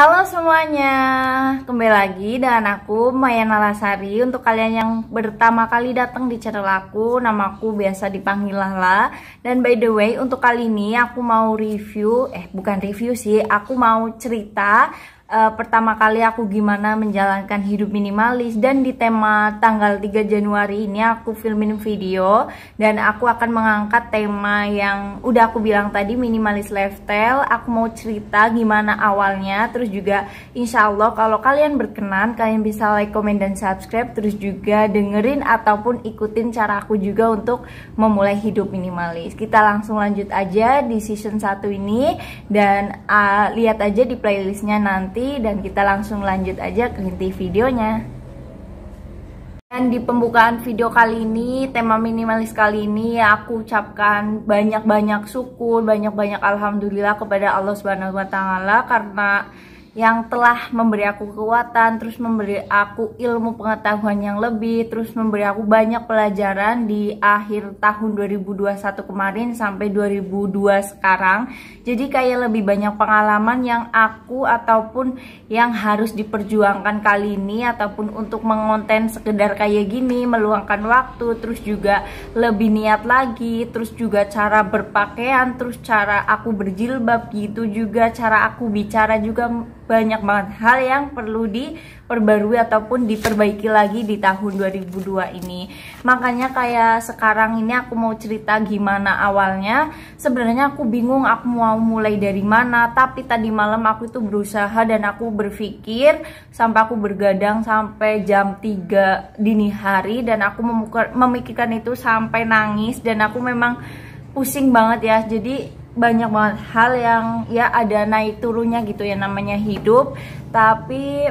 Halo semuanya, kembali lagi dengan aku Maya Nalasari Untuk kalian yang pertama kali datang di channel aku, nama aku biasa dipanggil Lala Dan by the way, untuk kali ini aku mau review, eh bukan review sih, aku mau cerita uh, pertama kali aku gimana menjalankan hidup minimalis dan di tema tanggal 3 Januari ini aku filmin video dan aku akan mengangkat tema yang udah aku bilang tadi minimalis lifestyle aku mau cerita gimana awalnya terus juga insya Allah kalau kalian berkenan kalian bisa like, komen, dan subscribe terus juga dengerin ataupun ikutin cara aku juga untuk memulai hidup minimalis kita langsung lanjut aja di season 1 ini dan uh, lihat aja di playlistnya nanti dan kita langsung lanjut aja ke inti videonya. Dan di pembukaan video kali ini, tema minimalis kali ini aku ucapkan banyak-banyak syukur, banyak-banyak alhamdulillah kepada Allah Subhanahu wa taala karena yang telah memberi aku kekuatan, terus memberi aku ilmu pengetahuan yang lebih, terus memberi aku banyak pelajaran di akhir tahun 2021 kemarin sampai 2002 sekarang. Jadi kayak lebih banyak pengalaman yang aku ataupun yang harus diperjuangkan kali ini ataupun untuk mengonten sekedar kayak gini, meluangkan waktu, terus juga lebih niat lagi, terus juga cara berpakaian, terus cara aku berjilbab gitu juga, cara aku bicara juga banyak banget hal yang perlu diperbarui ataupun diperbaiki lagi di tahun 2002 ini makanya kayak sekarang ini aku mau cerita gimana awalnya sebenarnya aku bingung aku mau mulai dari mana tapi tadi malam aku itu berusaha dan aku berpikir sampai aku bergadang sampai jam 3 dini hari dan aku memikirkan itu sampai nangis dan aku memang pusing banget ya jadi banyak banget hal yang ya ada naik turunnya gitu ya namanya hidup tapi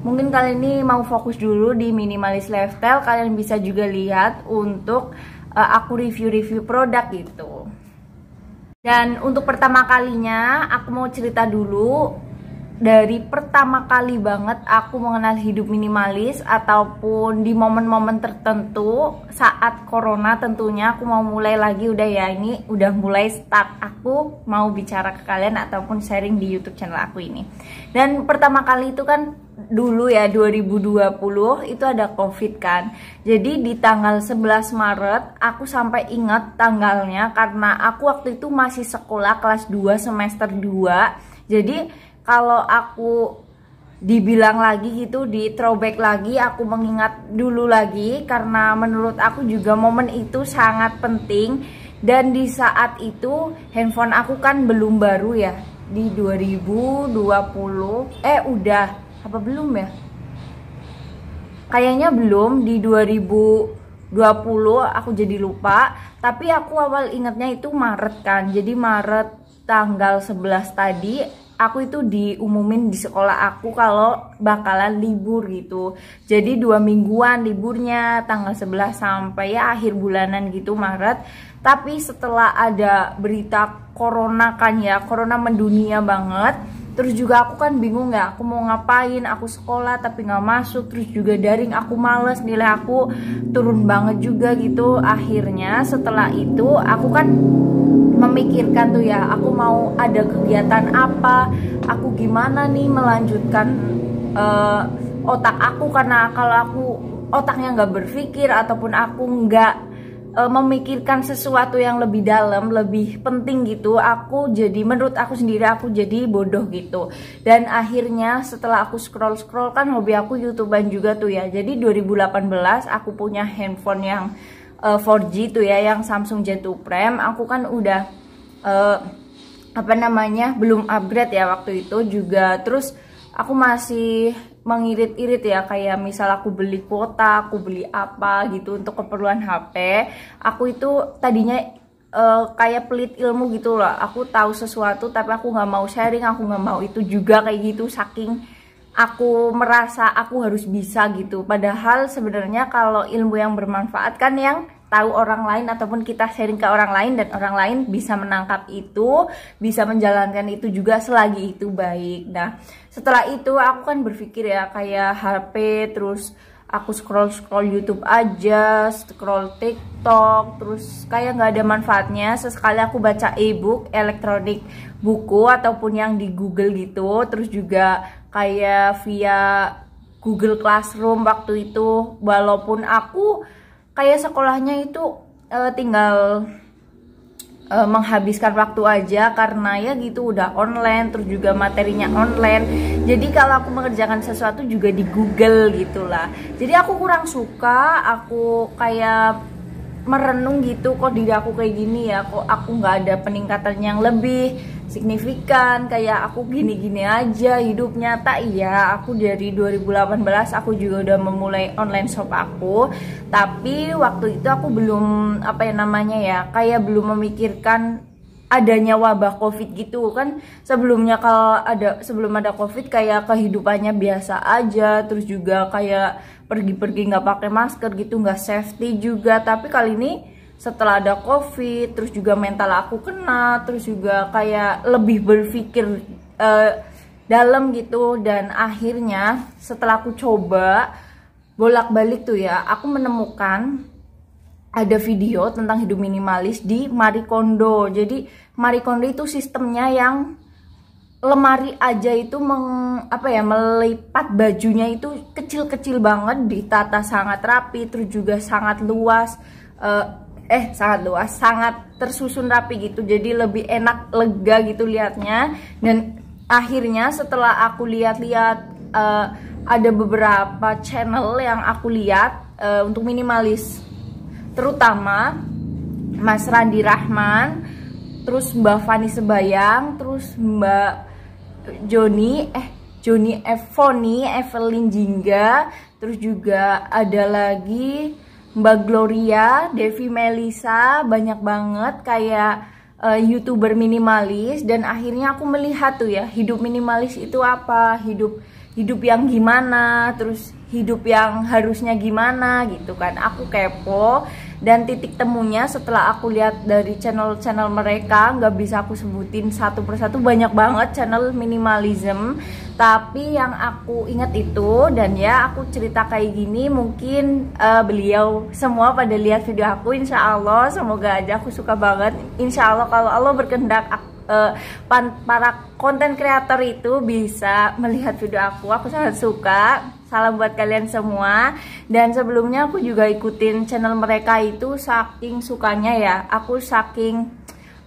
mungkin kalian ini mau fokus dulu di minimalis lifestyle kalian bisa juga lihat untuk uh, aku review-review produk gitu dan untuk pertama kalinya aku mau cerita dulu dari pertama kali banget aku mengenal hidup minimalis ataupun di momen-momen tertentu saat corona tentunya aku mau mulai lagi udah ya ini udah mulai start aku mau bicara ke kalian ataupun sharing di YouTube channel aku ini. Dan pertama kali itu kan dulu ya 2020 itu ada covid kan jadi di tanggal 11 Maret aku sampai ingat tanggalnya karena aku waktu itu masih sekolah kelas 2 semester 2 jadi kalau aku dibilang lagi gitu di throwback lagi aku mengingat dulu lagi karena menurut aku juga momen itu sangat penting dan di saat itu handphone aku kan belum baru ya di 2020 eh udah apa belum ya kayaknya belum di 2020 aku jadi lupa tapi aku awal ingatnya itu Maret kan jadi Maret tanggal 11 tadi aku itu diumumin di sekolah aku kalau bakalan libur gitu jadi dua mingguan liburnya tanggal 11 sampai ya akhir bulanan gitu Maret tapi setelah ada berita corona kan ya corona mendunia banget terus juga aku kan bingung ya aku mau ngapain aku sekolah tapi nggak masuk terus juga daring aku males nilai aku turun banget juga gitu akhirnya setelah itu aku kan memikirkan tuh ya aku mau ada kegiatan apa aku gimana nih melanjutkan uh, otak aku karena kalau aku otaknya nggak berpikir ataupun aku nggak uh, memikirkan sesuatu yang lebih dalam lebih penting gitu aku jadi menurut aku sendiri aku jadi bodoh gitu dan akhirnya setelah aku scroll scroll kan hobi aku youtuber juga tuh ya jadi 2018 aku punya handphone yang uh, eh, 4G tuh ya yang Samsung j 2 Prime aku kan udah uh, apa namanya belum upgrade ya waktu itu juga terus aku masih mengirit-irit ya kayak misal aku beli kuota, aku beli apa gitu untuk keperluan HP. Aku itu tadinya uh, kayak pelit ilmu gitu loh. Aku tahu sesuatu tapi aku nggak mau sharing, aku nggak mau itu juga kayak gitu saking aku merasa aku harus bisa gitu padahal sebenarnya kalau ilmu yang bermanfaat kan yang tahu orang lain ataupun kita sharing ke orang lain dan orang lain bisa menangkap itu, bisa menjalankan itu juga selagi itu baik. Nah, setelah itu aku kan berpikir ya kayak HP terus aku scroll scroll YouTube aja, scroll TikTok, terus kayak nggak ada manfaatnya. Sesekali aku baca e-book, elektronik buku ataupun yang di Google gitu, terus juga kayak via Google Classroom waktu itu, walaupun aku kayak sekolahnya itu eh, tinggal uh, menghabiskan waktu aja karena ya gitu udah online terus juga materinya online jadi kalau aku mengerjakan sesuatu juga di Google gitulah jadi aku kurang suka aku kayak merenung gitu kok diri aku kayak gini ya kok aku nggak ada peningkatan yang lebih signifikan kayak aku gini-gini aja hidupnya tak iya aku dari 2018 aku juga udah memulai online shop aku tapi waktu itu aku belum apa yang namanya ya kayak belum memikirkan adanya wabah covid gitu kan sebelumnya kalau ada sebelum ada covid kayak kehidupannya biasa aja terus juga kayak pergi-pergi nggak pakai masker gitu nggak safety juga tapi kali ini setelah ada covid terus juga mental aku kena terus juga kayak lebih berpikir uh, dalam gitu dan akhirnya setelah aku coba bolak-balik tuh ya aku menemukan ada video tentang hidup minimalis di marikondo. Jadi marikondo itu sistemnya yang lemari aja itu meng, apa ya melipat bajunya itu kecil-kecil banget ditata sangat rapi terus juga sangat luas eh, eh sangat luas sangat tersusun rapi gitu jadi lebih enak lega gitu liatnya dan akhirnya setelah aku lihat-lihat uh, eh, ada beberapa channel yang aku lihat uh, eh, untuk minimalis terutama Mas Randi Rahman, terus Mbak Fani Sebayang, terus Mbak Joni, eh Joni Evoni, Evelyn Jingga, terus juga ada lagi Mbak Gloria, Devi Melisa, banyak banget kayak uh, youtuber minimalis dan akhirnya aku melihat tuh ya hidup minimalis itu apa, hidup hidup yang gimana, terus hidup yang harusnya gimana gitu kan. Aku kepo dan titik temunya setelah aku lihat dari channel-channel mereka nggak bisa aku sebutin satu persatu banyak banget channel minimalism tapi yang aku ingat itu dan ya aku cerita kayak gini mungkin uh, beliau semua pada lihat video aku insya Allah semoga aja aku suka banget insya Allah kalau Allah berkehendak uh, para konten kreator itu bisa melihat video aku aku sangat suka Salam buat kalian semua. Dan sebelumnya aku juga ikutin channel mereka itu saking sukanya ya. Aku saking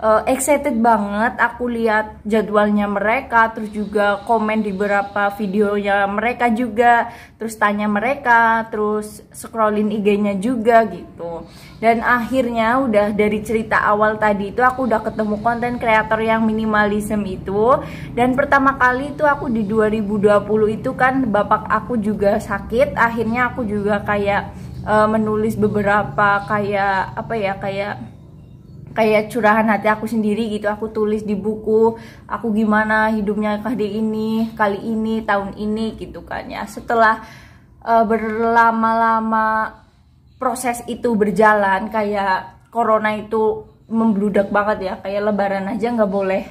uh, excited banget aku lihat jadwalnya mereka terus juga komen di beberapa videonya mereka juga terus tanya mereka terus scrollin IG-nya juga gitu dan akhirnya udah dari cerita awal tadi itu aku udah ketemu konten kreator yang minimalism itu dan pertama kali itu aku di 2020 itu kan bapak aku juga sakit akhirnya aku juga kayak uh, menulis beberapa kayak apa ya kayak kayak curahan hati aku sendiri gitu aku tulis di buku aku gimana hidupnya kali ini kali ini tahun ini gitu kan ya setelah uh, berlama-lama proses itu berjalan kayak corona itu membludak banget ya kayak lebaran aja nggak boleh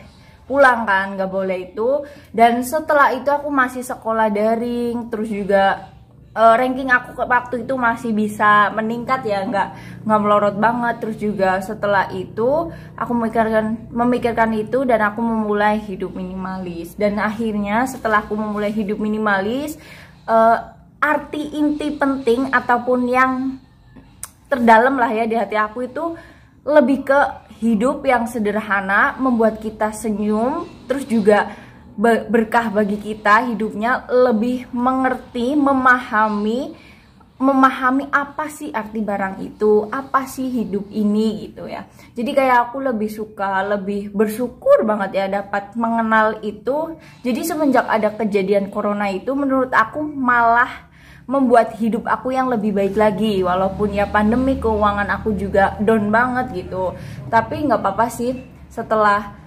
pulang kan nggak boleh itu dan setelah itu aku masih sekolah daring terus juga uh, ranking aku waktu itu masih bisa meningkat ya nggak nggak melorot banget terus juga setelah itu aku memikirkan memikirkan itu dan aku memulai hidup minimalis dan akhirnya setelah aku memulai hidup minimalis uh, arti inti penting ataupun yang terdalam lah ya di hati aku itu lebih ke hidup yang sederhana membuat kita senyum terus juga berkah bagi kita hidupnya lebih mengerti, memahami memahami apa sih arti barang itu, apa sih hidup ini gitu ya. Jadi kayak aku lebih suka, lebih bersyukur banget ya dapat mengenal itu. Jadi semenjak ada kejadian corona itu menurut aku malah membuat hidup aku yang lebih baik lagi walaupun ya pandemi keuangan aku juga down banget gitu. Tapi nggak apa-apa sih setelah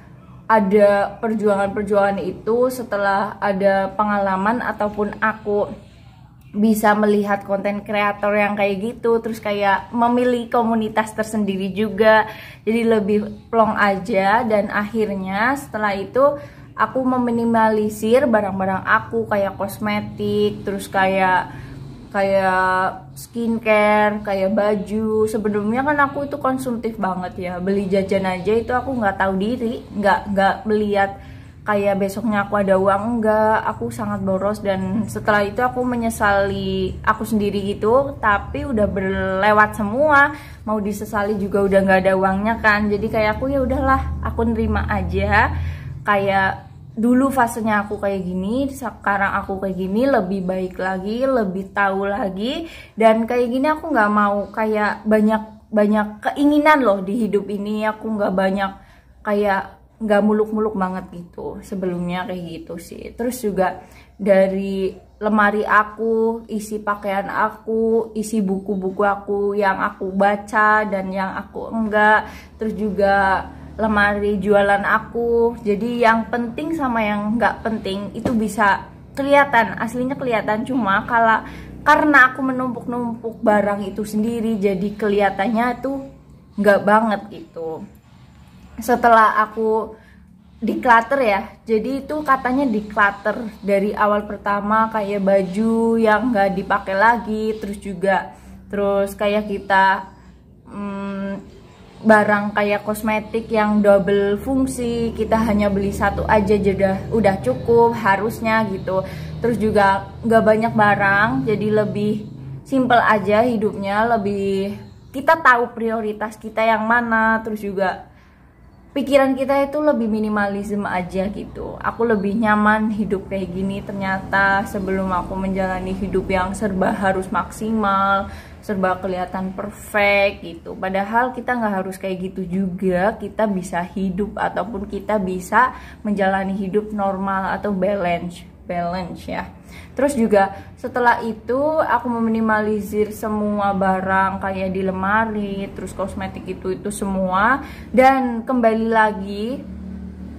ada perjuangan-perjuangan itu setelah ada pengalaman ataupun aku bisa melihat konten kreator yang kayak gitu terus kayak memilih komunitas tersendiri juga jadi lebih plong aja dan akhirnya setelah itu aku meminimalisir barang-barang aku kayak kosmetik terus kayak kayak skincare, kayak baju. Sebelumnya kan aku itu konsumtif banget ya. Beli jajan aja itu aku nggak tahu diri, nggak nggak melihat kayak besoknya aku ada uang enggak. Aku sangat boros dan setelah itu aku menyesali aku sendiri gitu. Tapi udah berlewat semua. Mau disesali juga udah nggak ada uangnya kan. Jadi kayak aku ya udahlah, aku nerima aja. Kayak dulu fasenya aku kayak gini, sekarang aku kayak gini, lebih baik lagi, lebih tahu lagi, dan kayak gini aku nggak mau kayak banyak banyak keinginan loh di hidup ini, aku nggak banyak kayak nggak muluk-muluk banget gitu sebelumnya kayak gitu sih terus juga dari lemari aku isi pakaian aku isi buku-buku aku yang aku baca dan yang aku enggak terus juga lemari jualan aku jadi yang penting sama yang nggak penting itu bisa kelihatan aslinya kelihatan cuma kalau karena aku menumpuk-numpuk barang itu sendiri jadi kelihatannya tuh nggak banget gitu setelah aku declutter ya jadi itu katanya declutter dari awal pertama kayak baju yang nggak dipakai lagi terus juga terus kayak kita hmm, barang kayak kosmetik yang double fungsi kita hanya beli satu aja jeda udah cukup harusnya gitu terus juga nggak banyak barang jadi lebih simple aja hidupnya lebih kita tahu prioritas kita yang mana terus juga pikiran kita itu lebih minimalisme aja gitu aku lebih nyaman hidup kayak gini ternyata sebelum aku menjalani hidup yang serba harus maksimal serba kelihatan perfect gitu. Padahal kita nggak harus kayak gitu juga. Kita bisa hidup ataupun kita bisa menjalani hidup normal atau balance, balance ya. Terus juga setelah itu aku meminimalisir semua barang kayak di lemari, terus kosmetik itu itu semua dan kembali lagi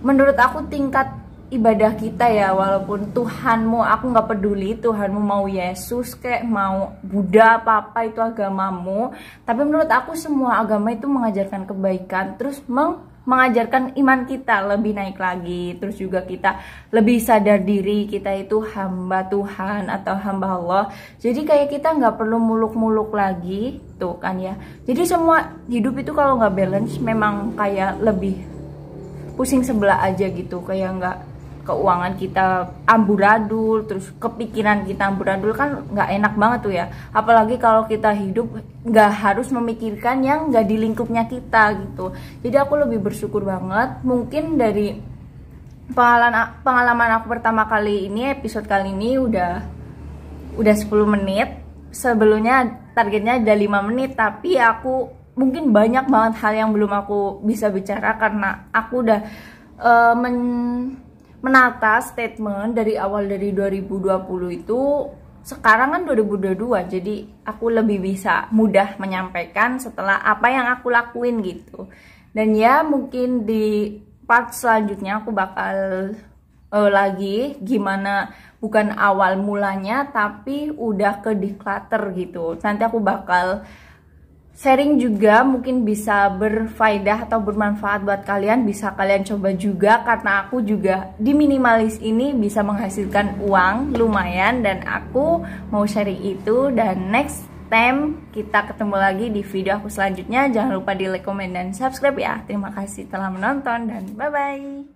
menurut aku tingkat ibadah kita ya walaupun Tuhanmu aku nggak peduli Tuhanmu mau Yesus kayak mau Buddha apa apa itu agamamu tapi menurut aku semua agama itu mengajarkan kebaikan terus meng mengajarkan iman kita lebih naik lagi terus juga kita lebih sadar diri kita itu hamba Tuhan atau hamba Allah jadi kayak kita nggak perlu muluk-muluk lagi tuh kan ya jadi semua hidup itu kalau nggak balance memang kayak lebih pusing sebelah aja gitu kayak nggak keuangan kita amburadul terus kepikiran kita amburadul kan nggak enak banget tuh ya apalagi kalau kita hidup nggak harus memikirkan yang nggak di lingkupnya kita gitu jadi aku lebih bersyukur banget mungkin dari pengalaman pengalaman aku pertama kali ini episode kali ini udah udah 10 menit sebelumnya targetnya ada 5 menit tapi aku mungkin banyak banget hal yang belum aku bisa bicara karena aku udah uh, men menata statement dari awal dari 2020 itu sekarang kan 2022 jadi aku lebih bisa mudah menyampaikan setelah apa yang aku lakuin gitu dan ya mungkin di part selanjutnya aku bakal uh, lagi gimana bukan awal mulanya tapi udah ke declutter gitu nanti aku bakal sharing juga mungkin bisa berfaedah atau bermanfaat buat kalian bisa kalian coba juga karena aku juga di minimalis ini bisa menghasilkan uang lumayan dan aku mau sharing itu dan next time kita ketemu lagi di video aku selanjutnya jangan lupa di like, komen, dan subscribe ya terima kasih telah menonton dan bye bye